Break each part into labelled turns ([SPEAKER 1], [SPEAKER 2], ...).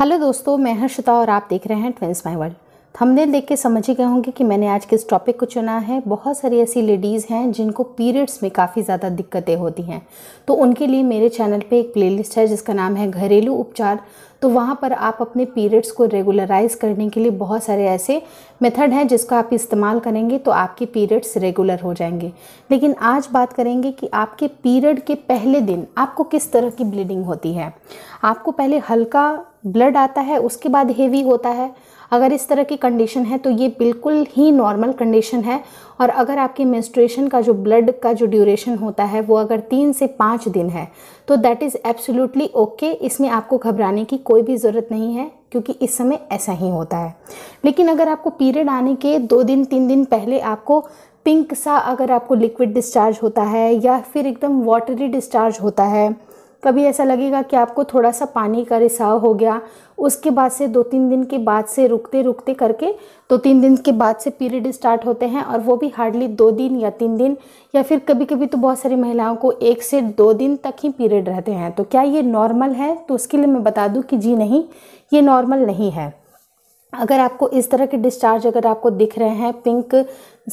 [SPEAKER 1] hello दोस्तों मैं हर्षिता और आप देख रहे हैं ट्विंस माई वर्ल्ड हमने देख के समझ ही गए होंगे कि मैंने आज किस टॉपिक को चुना है बहुत सारी ऐसी लेडीज़ हैं जिनको पीरियड्स में काफ़ी ज़्यादा दिक्कतें होती हैं तो उनके लिए मेरे चैनल पे एक प्लेलिस्ट है जिसका नाम है घरेलू उपचार तो वहाँ पर आप अपने पीरियड्स को रेगुलराइज करने के लिए बहुत सारे ऐसे मेथड हैं जिसका आप इस्तेमाल करेंगे तो आपके पीरियड्स रेगुलर हो जाएंगे लेकिन आज बात करेंगे कि आपके पीरियड के पहले दिन आपको किस तरह की ब्लीडिंग होती है आपको पहले हल्का ब्लड आता है उसके बाद हेवी होता है अगर इस तरह की कंडीशन है तो ये बिल्कुल ही नॉर्मल कंडीशन है और अगर आपके मेंस्ट्रुएशन का जो ब्लड का जो ड्यूरेशन होता है वो अगर तीन से पाँच दिन है तो दैट इज़ एब्सोल्युटली ओके इसमें आपको घबराने की कोई भी ज़रूरत नहीं है क्योंकि इस समय ऐसा ही होता है लेकिन अगर आपको पीरियड आने के दो दिन तीन दिन पहले आपको पिंक सा अगर आपको लिक्विड डिस्चार्ज होता है या फिर एकदम वाटरी डिस्चार्ज होता है कभी ऐसा लगेगा कि आपको थोड़ा सा पानी का रिसाव हो गया उसके बाद से दो तीन दिन के बाद से रुकते रुकते करके दो तीन दिन के बाद से पीरियड स्टार्ट होते हैं और वो भी हार्डली दो दिन या तीन दिन या फिर कभी कभी तो बहुत सारी महिलाओं को एक से दो दिन तक ही पीरियड रहते हैं तो क्या ये नॉर्मल है तो उसके लिए मैं बता दूँ कि जी नहीं ये नॉर्मल नहीं है अगर आपको इस तरह के डिस्चार्ज अगर आपको दिख रहे हैं पिंक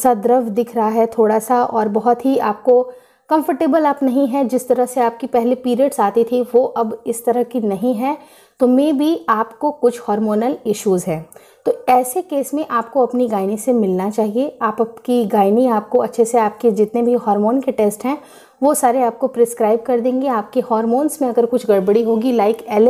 [SPEAKER 1] सा द्रव दिख रहा है थोड़ा सा और बहुत ही आपको कंफर्टेबल आप नहीं हैं जिस तरह से आपकी पहले पीरियड्स आती थी वो अब इस तरह की नहीं है तो मे बी आपको कुछ हार्मोनल इश्यूज़ हैं तो ऐसे केस में आपको अपनी गायनी से मिलना चाहिए आप आपकी गायनी आपको अच्छे से आपके जितने भी हार्मोन के टेस्ट हैं वो सारे आपको प्रिस्क्राइब कर देंगे आपके हार्मोन्स में अगर कुछ गड़बड़ी होगी लाइक एल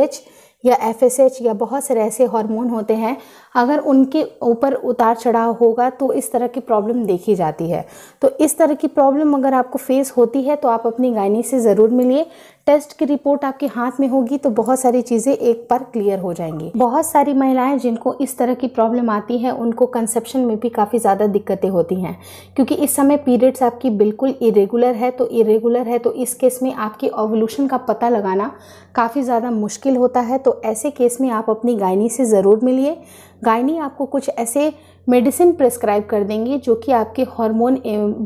[SPEAKER 1] या एफ या बहुत सारे ऐसे हार्मोन होते हैं अगर उनके ऊपर उतार चढ़ाव होगा तो इस तरह की प्रॉब्लम देखी जाती है तो इस तरह की प्रॉब्लम अगर आपको फेस होती है तो आप अपनी गायनी से ज़रूर मिलिए टेस्ट की रिपोर्ट आपके हाथ में होगी तो बहुत सारी चीज़ें एक बार क्लियर हो जाएंगी बहुत सारी महिलाएं जिनको इस तरह की प्रॉब्लम आती है उनको कंसेप्शन में भी काफ़ी ज़्यादा दिक्कतें होती हैं क्योंकि इस समय पीरियड्स आपकी बिल्कुल इरेगुलर है तो इरेगुलर है तो इस केस में आपकी ओवल्यूशन का पता लगाना काफ़ी ज़्यादा मुश्किल होता है तो ऐसे केस में आप अपनी गायनी से ज़रूर मिलिए गायनी आपको कुछ ऐसे मेडिसिन प्रेस्क्राइब कर देंगे जो कि आपके हार्मोन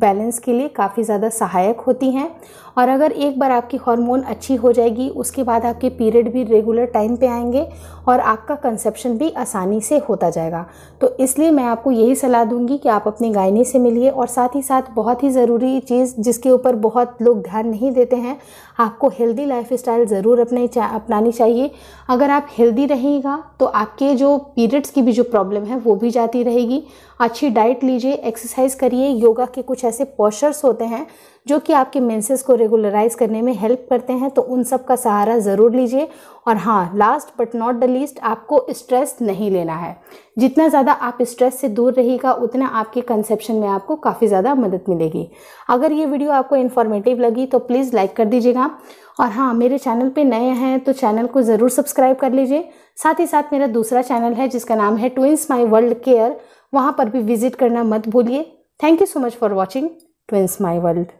[SPEAKER 1] बैलेंस के लिए काफ़ी ज़्यादा सहायक होती हैं और अगर एक बार आपकी हार्मोन अच्छी हो जाएगी उसके बाद आपके पीरियड भी रेगुलर टाइम पे आएंगे और आपका कंसेप्शन भी आसानी से होता जाएगा तो इसलिए मैं आपको यही सलाह दूंगी कि आप अपने गायने से मिलिए और साथ ही साथ बहुत ही ज़रूरी चीज़ जिसके ऊपर बहुत लोग ध्यान नहीं देते हैं आपको हेल्दी लाइफ स्टाइल ज़रूर अपने चा, अपनानी चाहिए अगर आप हेल्दी रहेगा तो आपके जो पीरियड्स की भी जो प्रॉब्लम है वो भी जाती रहेगी रहेगी अच्छी डाइट लीजिए एक्सरसाइज करिए योगा के कुछ ऐसे पॉस्चर्स होते हैं जो कि आपके मेंसेस को रेगुलराइज करने में हेल्प करते हैं तो उन सब का सहारा ज़रूर लीजिए और हाँ last but not the least आपको स्ट्रेस नहीं लेना है जितना ज़्यादा आप स्ट्रेस से दूर रहेगा उतना आपके कंसेप्शन में आपको काफ़ी ज़्यादा मदद मिलेगी अगर ये वीडियो आपको इन्फॉर्मेटिव लगी तो प्लीज़ लाइक कर दीजिएगा और हाँ मेरे चैनल पे नए हैं तो चैनल को ज़रूर सब्सक्राइब कर लीजिए साथ ही साथ मेरा दूसरा चैनल है जिसका नाम है ट्विंस माई वर्ल्ड केयर वहाँ पर भी विजिट करना मत भूलिए thank you so much for watching twins my world